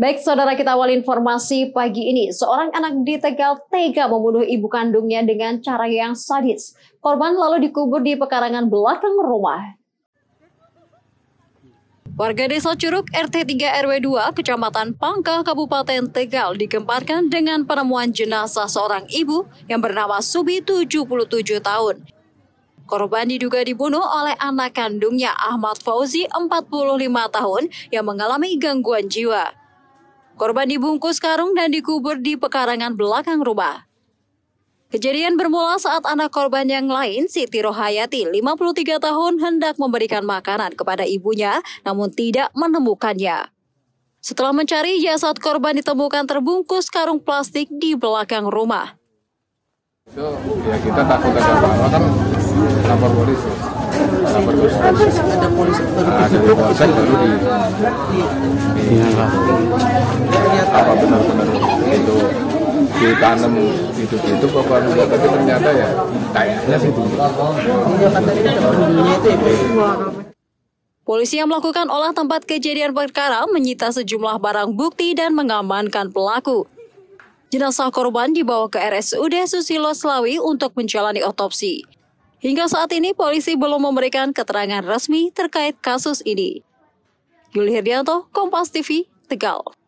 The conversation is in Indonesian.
Baik, saudara kita awal informasi pagi ini. Seorang anak di Tegal tega membunuh ibu kandungnya dengan cara yang sadis. Korban lalu dikubur di pekarangan belakang rumah. Warga Desa Curug RT 3 RW 2 Kecamatan Pangka Kabupaten Tegal digemparkan dengan penemuan jenazah seorang ibu yang bernama Subi 77 tahun. Korban diduga dibunuh oleh anak kandungnya Ahmad Fauzi 45 tahun yang mengalami gangguan jiwa. Korban dibungkus karung dan dikubur di pekarangan belakang rumah. Kejadian bermula saat anak korban yang lain, Siti Rohayati, 53 tahun, hendak memberikan makanan kepada ibunya, namun tidak menemukannya. Setelah mencari, jasad korban ditemukan terbungkus karung plastik di belakang rumah. ya kita takut ada apa-apa kan lapor polisi. Lapor polisi. Ada polisi. Ada polisi polisi. Ada Di. Iya apa benar-benar itu ditanam itu itu apa enggak tapi ternyata ya kayaknya sih itu Polisi yang melakukan olah tempat kejadian perkara menyita sejumlah barang bukti dan mengamankan pelaku. Jenazah korban dibawa ke RSUD Susilo Selawi untuk menjalani otopsi. Hingga saat ini polisi belum memberikan keterangan resmi terkait kasus ini. Yuli Herdianto, Kompas TV, Tegal.